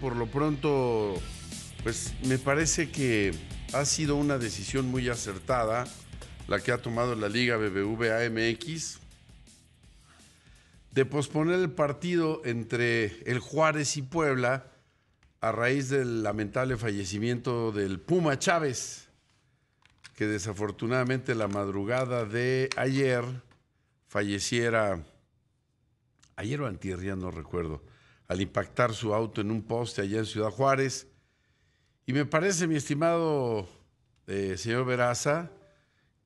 por lo pronto, pues me parece que ha sido una decisión muy acertada la que ha tomado la Liga BBVA MX de posponer el partido entre el Juárez y Puebla a raíz del lamentable fallecimiento del Puma Chávez, que desafortunadamente la madrugada de ayer falleciera, ayer o antier, no recuerdo, al impactar su auto en un poste allá en Ciudad Juárez. Y me parece, mi estimado eh, señor Veraza,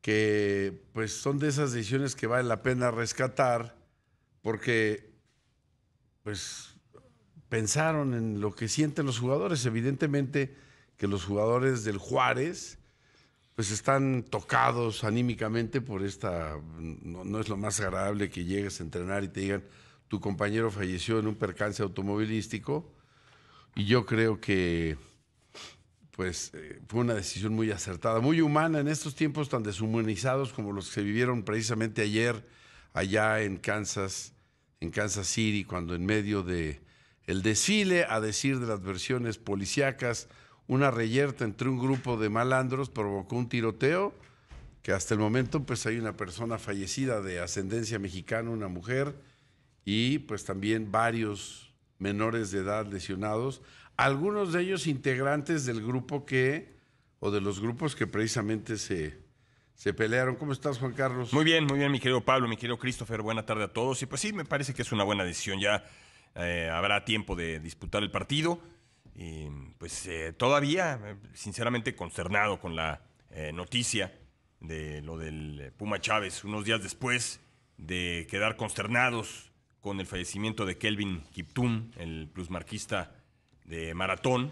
que pues son de esas decisiones que vale la pena rescatar, porque pues pensaron en lo que sienten los jugadores. Evidentemente que los jugadores del Juárez pues están tocados anímicamente por esta, no es lo más agradable que llegues a entrenar y te digan, tu compañero falleció en un percance automovilístico y yo creo que pues eh, fue una decisión muy acertada, muy humana en estos tiempos tan deshumanizados como los que vivieron precisamente ayer allá en Kansas, en Kansas City, cuando en medio de el desfile, a decir de las versiones policíacas, una reyerta entre un grupo de malandros provocó un tiroteo que hasta el momento pues hay una persona fallecida de ascendencia mexicana, una mujer, y pues también varios menores de edad lesionados, algunos de ellos integrantes del grupo que, o de los grupos que precisamente se, se pelearon. ¿Cómo estás, Juan Carlos? Muy bien, muy bien, mi querido Pablo, mi querido Christopher, buena tarde a todos. Y pues sí, me parece que es una buena decisión. Ya eh, habrá tiempo de disputar el partido. Y pues eh, todavía, eh, sinceramente, consternado con la noticia de lo del Puma Chávez, unos días después de quedar consternados con el fallecimiento de Kelvin Kiptum, el plusmarquista de maratón,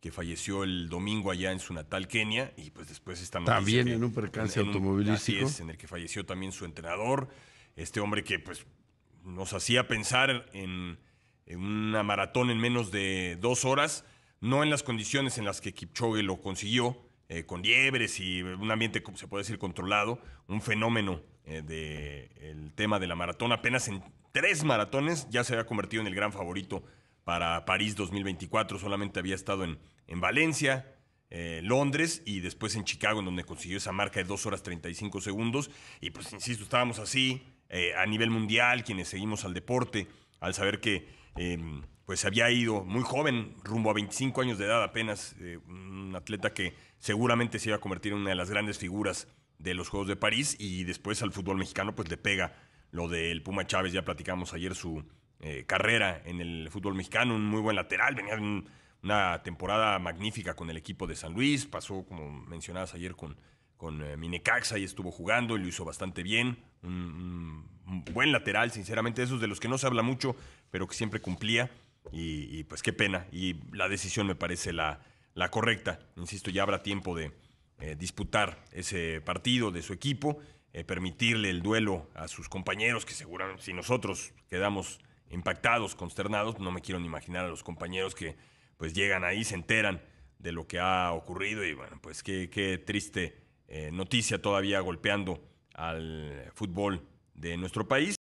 que falleció el domingo allá en su natal Kenia, y pues después esta También en un percance automovilístico. es, en el que falleció también su entrenador, este hombre que pues nos hacía pensar en, una maratón en menos de dos horas, no en las condiciones en las que Kipchoge lo consiguió, eh, con liebres y un ambiente, como se puede decir, controlado, un fenómeno eh, del tema de la maratón apenas en tres maratones, ya se había convertido en el gran favorito para París 2024. Solamente había estado en, en Valencia, eh, Londres y después en Chicago, en donde consiguió esa marca de 2 horas 35 segundos. Y pues, insisto, estábamos así eh, a nivel mundial, quienes seguimos al deporte, al saber que eh, pues había ido muy joven, rumbo a 25 años de edad apenas, eh, un atleta que seguramente se iba a convertir en una de las grandes figuras de los Juegos de París y después al fútbol mexicano pues le pega lo del Puma Chávez, ya platicamos ayer su eh, carrera en el fútbol mexicano, un muy buen lateral, venía una temporada magnífica con el equipo de San Luis, pasó, como mencionabas ayer, con, con eh, Minecaxa y estuvo jugando y lo hizo bastante bien, un, buen lateral, sinceramente, esos de los que no se habla mucho, pero que siempre cumplía, y, pues qué pena, y la decisión me parece la, la correcta, insisto, ya habrá tiempo de eh, disputar ese partido de su equipo eh, permitirle el duelo a sus compañeros, que seguramente si nosotros quedamos impactados, consternados, no me quiero ni imaginar a los compañeros que pues llegan ahí, se enteran de lo que ha ocurrido y bueno, pues qué, qué triste eh, noticia todavía golpeando al fútbol de nuestro país.